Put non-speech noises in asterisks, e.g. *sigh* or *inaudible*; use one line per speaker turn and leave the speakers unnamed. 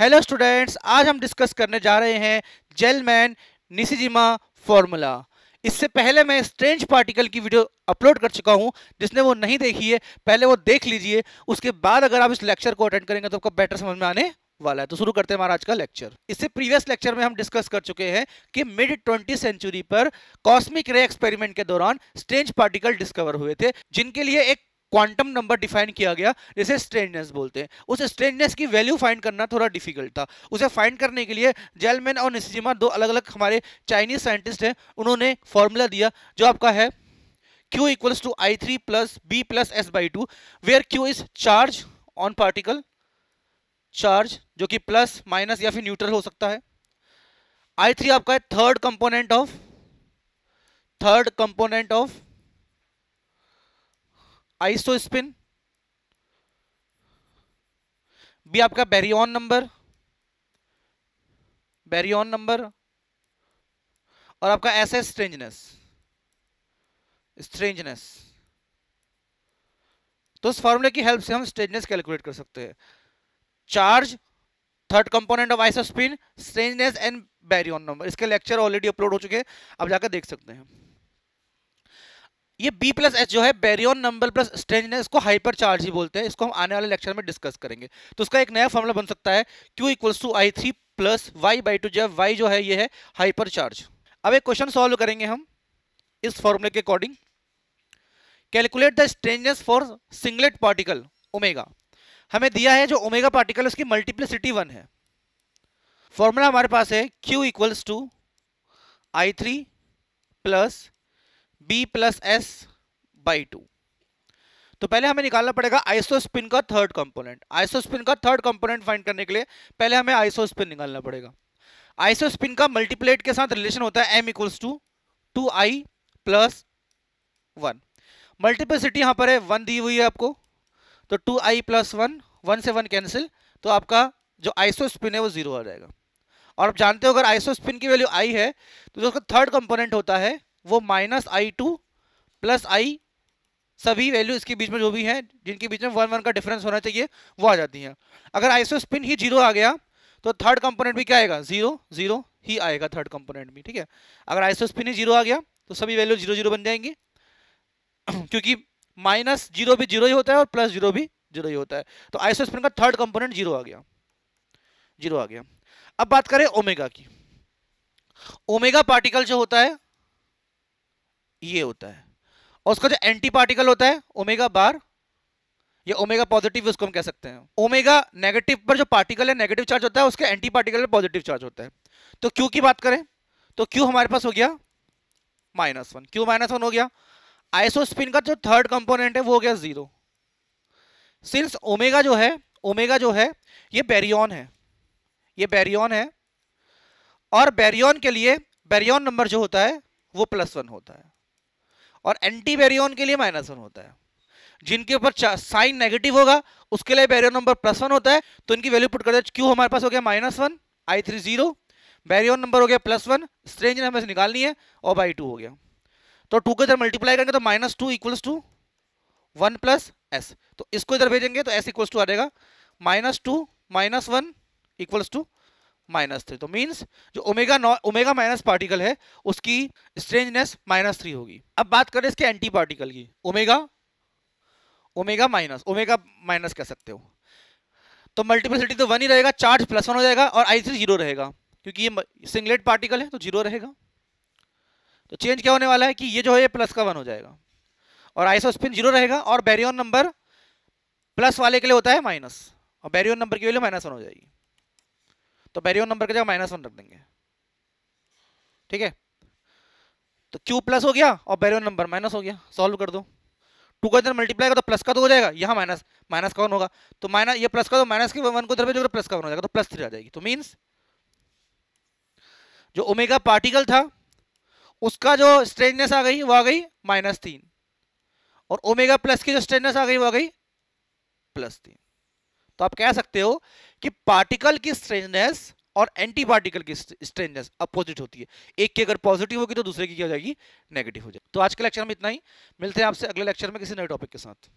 hello students आज हम discuss करने जा रहे हैं जेलमैन निसीजिमा फॉर्मूला इससे पहले मैं स्ट्रेंज पार्टिकल की वीडियो अपलोड कर चुका हूं जिसने वो नहीं देखी है पहले वो देख लीजिए उसके बाद अगर आप इस लेक्चर को अटेंड करेंगे तो आपको बेटर समझ में आने वाला है तो शुरू करते हैं हमारा आज का लेक्चर इससे प्रीवियस लेक्चर में हम डिस्कस कर चुके हैं कि मिड ट्वेंटी सेंचुरी पर कॉस्मिक रे एक्सपेरिमेंट के दौरान स्ट्रेंज पार्टिकल डिस्कवर हुए थे जिनके लिए एक क्वांटम नंबर डिफाइन किया गया जिसे स्ट्रेंजनेस बोलते हैं उस स्ट्रेंजनेस की वैल्यू फाइंड करना थोड़ा डिफिकल्ट था उसे फाइंड करने के लिए जेलमैन और निशिजिमा दो अलग अलग हमारे चाइनीज साइंटिस्ट हैं उन्होंने फॉर्मूला दिया जो आपका है Q to I three plus B plus S by two where Q is charge on particle charge जो कि प्लस माइनस या फिर न्यूट्रल हो सकता है आई थ्री आपका है third component of third component of iso spin B आपका बैरियन नंबर बैरियन नंबर और आपका एस है स्ट्रेंजनेस स्ट्रेंजनेस तो इस फॉर्मूले की हेल्प से हम स्ट्रेंजनेस कैलकुलेट कर सकते हैं charge third component of isospin strangeness and baryon number इसके लेक्चर ऑलरेडी अपलोड हो चुके हैं आप जाकर देख सकते हैं ये बी प्लस एच जो है बेरियन नंबर प्लस स्ट्रेंजनेस इसको हाइपर चार्ज ही बोलते हैं इसको हम आने वाले लेक्चर में डिस्कस करेंगे तो उसका एक नया फॉर्मूला बन सकता है Q equals to I three plus Y by two जब वाई जो है ये है हाइपर चार्ज अब एक क्वेश्चन सॉल्व करेंगे हम इस फॉर्मूले के according calculate the strangeness for singlet particle omega हमें दिया है जो ओमेगा पार्टिकल उसकी मल्टीप्लिसिटी वन है फॉर्मूला हमारे पास है Q equals to I three plus B plus S by two तो पहले हमें निकालना पड़ेगा आइसोस्पिन का थर्ड कंपोनेंट आइसोस्पिन का थर्ड कंपोनेंट फाइंड करने के लिए पहले हमें आइसोस्पिन निकालना पड़ेगा आइसोस्पिन का मल्टीप्लेट के साथ रिलेशन होता है M equals to two I plus one multiplicity यहाँ पर है वन दी हुई है आपको तो two I plus one one से वन कैंसिल तो आपका जो आइसोस्पिन है वो जीरो आ जाएगा और आप जानते हो अगर आइसोस्पिन की वैल्यू आई है तो जो उसका थर्ड कंपोनेंट होता है वो minus I to plus I सभी वैल्यू इसके बीच में जो भी है जिनके बीच में वन वन का डिफरेंस होना चाहिए वो आ जाती हैं अगर आइसो स्पिन ही जीरो आ गया तो थर्ड कंपोनेंट भी क्या आएगा जीरो जीरो ही आएगा थर्ड कंपोनेंट भी ठीक है अगर आइसो स्पिन ही जीरो आ गया तो सभी वैल्यू जीरो जीरो बन जाएंगी *clears throat* क्योंकि माइनस जीरो भी जीरो ही होता है और प्लस जीरो भी जीरो ही होता है तो आइसो स्पिन का थर्ड कंपोनेंट जीरो आ गया जीरो आ गया अब बात करें ओमेगा की ओमेगा पार्टिकल जो होता है ये होता है और उसका जो एंटी पार्टिकल होता है ओमेगा बार या ओमेगा पॉजिटिव उसको हम कह सकते हैं ओमेगा नेगेटिव पर जो पार्टिकल है नेगेटिव चार्ज होता है उसके एंटी पार्टिकल पर पॉजिटिव चार्ज होता है तो क्यू की बात करें तो क्यू हमारे पास हो गया minus one Q minus one हो गया आइसोस्पिन का जो थर्ड कंपोनेंट है वो हो गया जीरो सिंस ओमेगा जो है ओमेगा जो है ये बेरियन है ये बैरियन है और बैरियन के लिए बैरियन नंबर जो होता है वो प्लस वन होता है और एंटी बैरियन के लिए माइनस वन होता है जिनके ऊपर साइन नेगेटिव होगा उसके लिए बैरियन नंबर प्लस वन होता है तो इनकी वैल्यू पुट कर दे क्यू हमारे पास हो गया minus one I three zero baryon number हो गया प्लस वन स्ट्रेंज हमें से निकालनी है और बाई टू हो गया तो टू को इधर मल्टीप्लाई करेंगे तो minus two equals to one plus S तो इसको इधर भेजेंगे तो एस इक्वल्स टू आ जाएगा minus two minus one equals to minus three तो मीन्स जो omega no omega minus particle है उसकी स्ट्रेंजनेस माइनस थ्री होगी अब बात करें इसके एंटी पार्टिकल की omega omega minus omega minus कह सकते हो तो मल्टीप्लिसिटी तो वन ही रहेगा चार्ज प्लस वन हो जाएगा और आई थ्री जीरो रहेगा क्योंकि ये सिंगलेट पार्टिकल है तो जीरो रहेगा तो चेंज क्या होने वाला है कि ये जो है ये प्लस का वन हो जाएगा और स्पिन जीरो रहेगा और बैरियन नंबर प्लस वाले के लिए होता है माइनस और बैरियन नंबर के लिए माइनस वन हो जाएगी तो बैरियम नंबर की जगह माइनस वन रख देंगे ठीक है तो क्यू प्लस हो गया और बैरियम नंबर माइनस हो गया सॉल्व कर दो टू का इधर मल्टीप्लाई कर तो प्लस का तो हो जाएगा यहाँ माइनस माइनस का वन होगा तो माइनस ये प्लस का तो माइनस के वन को इधर भी तो प्लस का वन हो जाएगा तो प्लस थ्री आ जाएगी तो मीन्स जो ओमेगा पार्टिकल था उसका जो स्ट्रेंजनेस आ गई वो आ गई माइनस तीन और ओमेगा प्लस की जो स्ट्रेंजनेस आ गई वो आ गई प्लस तीन तो आप कह सकते हो कि पार्टिकल की स्ट्रेंजनेस और एंटी पार्टिकल की स्ट्रेंजनेस अपोजिट होती है एक की अगर पॉजिटिव होगी तो दूसरे की क्या हो जाएगी नेगेटिव हो जाएगी तो आज के लेक्चर में इतना ही मिलते हैं आपसे अगले लेक्चर में किसी नए टॉपिक के साथ